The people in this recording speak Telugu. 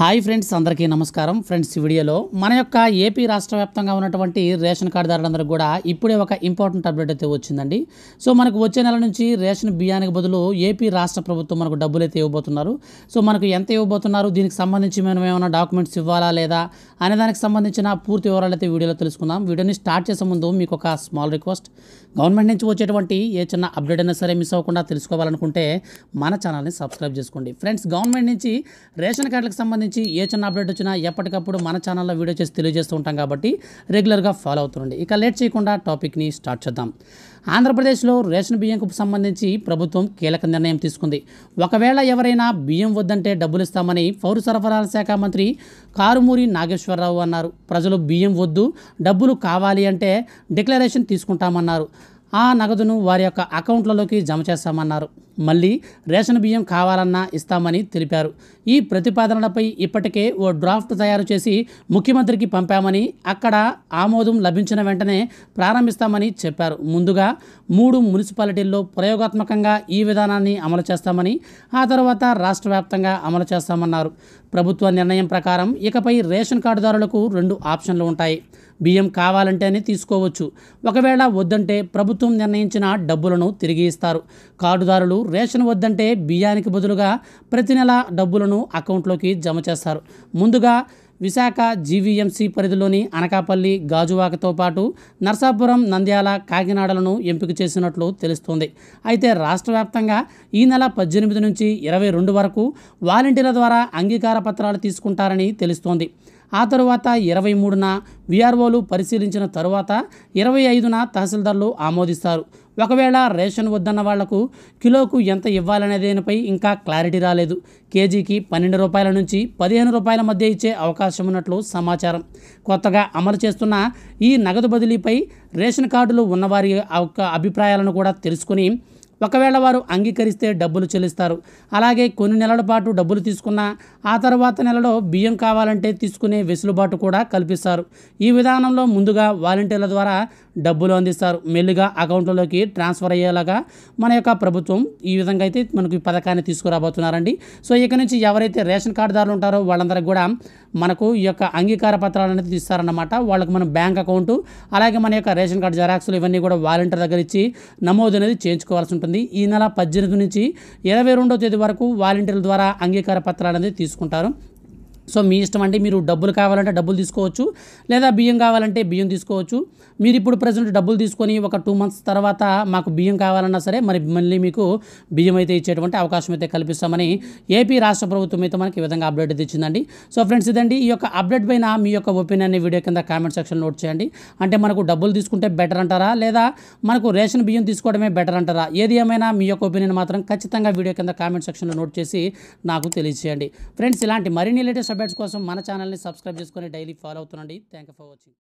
హాయ్ ఫ్రెండ్స్ అందరికీ నమస్కారం ఫ్రెండ్స్ ఈ వీడియోలో మన యొక్క ఏపీ రాష్ట్ర వ్యాప్తంగా ఉన్నటువంటి రేషన్ కార్డుదారులందరూ కూడా ఇప్పుడే ఒక ఇంపార్టెంట్ అప్డేట్ అయితే వచ్చిందండి సో మనకు వచ్చే నెల నుంచి రేషన్ బియ్యానికి బదులు ఏపీ రాష్ట్ర ప్రభుత్వం మనకు డబ్బులు అయితే ఇవ్వబోతున్నారు సో మనకు ఎంత ఇవ్వబోతున్నారు దీనికి సంబంధించి మేము ఏమైనా డాక్యుమెంట్స్ ఇవ్వాలా లేదా అనే దానికి సంబంధించిన పూర్తి వివరాలు అయితే వీడియోలో తెలుసుకుందాం వీడియోని స్టార్ట్ చేసే ముందు మీకు ఒక స్మాల్ రిక్వెస్ట్ గవర్నమెంట్ నుంచి వచ్చేటువంటి ఏ చిన్న అప్డేట్ అయినా సరే మిస్ అవ్వకుండా తెలుసుకోవాలనుకుంటే మన ఛానల్ని సబ్స్క్రైబ్ చేసుకోండి ఫ్రెండ్స్ గవర్నమెంట్ నుంచి రేషన్ కార్డులకు సంబంధించి సంబంధించి ఏ చిన్న అప్డేట్ వచ్చినా ఎప్పటికప్పుడు మన ఛానల్లో వీడియో చేసి తెలియజేస్తూ ఉంటాం కాబట్టి రెగ్యులర్గా ఫాలో అవుతుండండి ఇక లేట్ చేయకుండా టాపిక్ని స్టార్ట్ చేద్దాం ఆంధ్రప్రదేశ్లో రేషన్ బియ్యంకు సంబంధించి ప్రభుత్వం కీలక నిర్ణయం తీసుకుంది ఒకవేళ ఎవరైనా బియ్యం వద్దంటే డబ్బులు ఇస్తామని పౌర సరఫరాల శాఖ మంత్రి కారుమూరి నాగేశ్వరరావు అన్నారు ప్రజలు బియ్యం వద్దు డబ్బులు కావాలి అంటే డిక్లరేషన్ తీసుకుంటామన్నారు ఆ నగదును వారి యొక్క అకౌంట్లలోకి జమ చేస్తామన్నారు మళ్ళీ రేషన్ బియ్యం కావాలన్నా ఇస్తామని తెలిపారు ఈ ప్రతిపాదనలపై ఇప్పటికే ఓ డ్రాఫ్ట్ తయారు చేసి ముఖ్యమంత్రికి పంపామని అక్కడ ఆమోదం లభించిన వెంటనే ప్రారంభిస్తామని చెప్పారు ముందుగా మూడు మున్సిపాలిటీల్లో ప్రయోగాత్మకంగా ఈ విధానాన్ని అమలు చేస్తామని ఆ తర్వాత రాష్ట్ర వ్యాప్తంగా అమలు చేస్తామన్నారు ప్రభుత్వ నిర్ణయం ప్రకారం ఇకపై రేషన్ కార్డుదారులకు రెండు ఆప్షన్లు ఉంటాయి బియ్యం కావాలంటేనే తీసుకోవచ్చు ఒకవేళ వద్దంటే ప్రభుత్వం నిర్ణయించిన డబ్బులను తిరిగి ఇస్తారు కార్డుదారులు రేషన్ వద్దంటే బియ్యానికి బదులుగా ప్రతి నెల డబ్బులను అకౌంట్లోకి జమ చేస్తారు ముందుగా విశాఖ జీవీఎంసీ పరిధిలోని అనకాపల్లి గాజువాకతో పాటు నర్సాపురం నంద్యాల కాకినాడలను ఎంపిక చేసినట్లు తెలుస్తోంది అయితే రాష్ట్ర వ్యాప్తంగా ఈ నెల పద్దెనిమిది నుంచి ఇరవై రెండు వరకు వాలంటీర్ల ద్వారా అంగీకార పత్రాలు తీసుకుంటారని తెలుస్తోంది ఆ తరువాత ఇరవై మూడున విఆర్ఓలు పరిశీలించిన తరువాత ఇరవై ఐదున తహసీల్దార్లు ఆమోదిస్తారు ఒకవేళ రేషన్ వద్దన్న వాళ్లకు కిలోకు ఎంత ఇవ్వాలనే దానిపై ఇంకా క్లారిటీ రాలేదు కేజీకి పన్నెండు రూపాయల నుంచి పదిహేను రూపాయల మధ్య ఇచ్చే అవకాశం ఉన్నట్లు సమాచారం కొత్తగా అమలు చేస్తున్న ఈ నగదు బదిలీపై రేషన్ కార్డులు ఉన్నవారి యొక్క అభిప్రాయాలను కూడా తెలుసుకుని ఒకవేళ వారు అంగీకరిస్తే డబ్బులు చెల్లిస్తారు అలాగే కొన్ని నెలల పాటు డబ్బులు తీసుకున్న ఆ తర్వాత నెలలో బియ్యం కావాలంటే తీసుకునే వెసులుబాటు కూడా కల్పిస్తారు ఈ విధానంలో ముందుగా వాలంటీర్ల ద్వారా డబ్బులు అందిస్తారు మెల్లుగా అకౌంట్లలోకి ట్రాన్స్ఫర్ అయ్యేలాగా మన యొక్క ప్రభుత్వం ఈ విధంగా అయితే మనకు ఈ పథకాన్ని తీసుకురాబోతున్నారండి సో ఇక నుంచి ఎవరైతే రేషన్ కార్డుదారులు ఉంటారో వాళ్ళందరికీ కూడా మనకు ఈ యొక్క అంగీకార పత్రాలు అనేది ఇస్తారన్నమాట వాళ్ళకి మనం బ్యాంక్ అకౌంట్ అలాగే మన యొక్క రేషన్ కార్డు జెరాక్స్లు ఇవన్నీ కూడా వాలంటీర్ దగ్గర ఇచ్చి నమోదు అనేది చేయించుకోవాల్సి ఉంటుంది ఉంటుంది ఈ నెల పద్దెనిమిది నుంచి ఇరవై రెండో తేదీ వరకు వాలంటీర్ల ద్వారా అంగీకార పత్రాలు అనేది తీసుకుంటారు సో మీ ఇష్టం అంటే మీరు డబ్బులు కావాలంటే డబ్బులు తీసుకోవచ్చు లేదా బియ్యం కావాలంటే బియ్యం తీసుకోవచ్చు మీరు ఇప్పుడు ప్రజెంట్ డబ్బులు తీసుకొని ఒక టూ మంత్స్ తర్వాత మాకు బియ్యం కావాలన్నా సరే మరి మళ్ళీ మీకు బియ్యం అయితే ఇచ్చేటువంటి అవకాశం అయితే కల్పిస్తామని ఏపీ రాష్ట్ర ప్రభుత్వం అయితే మనకి ఈ విధంగా అప్డేట్ అయితే ఇచ్చిందండి సో ఫ్రెండ్స్ ఇదండి ఈ యొక్క అప్డేట్ పైన మీ యొక్క ఒపీనియన్ వీడియో కింద కామెంట్ సెక్షన్ నోట్ చేయండి అంటే మనకు డబ్బులు తీసుకుంటే బెటర్ అంటారా లేదా మనకు రేషన్ బియ్యం తీసుకోవడమే బెటర్ అంటారా ఏది ఏమైనా మీ యొక్క ఒపీనియన్ మాత్రం ఖచ్చితంగా వీడియో కింద కామెంట్ సెక్షన్లో నోట్ చేసి నాకు తెలియజేయండి ఫ్రెండ్స్ ఇలాంటి మరిన్ని లేటెస్ట్ అప్డేట్స్ కోసం మన ఛానల్ని సబ్స్క్రైబ్ చేసుకొని డైలీ ఫాలో అవుతుండండి థ్యాంక్ యూ ఫర్ వాచింగ్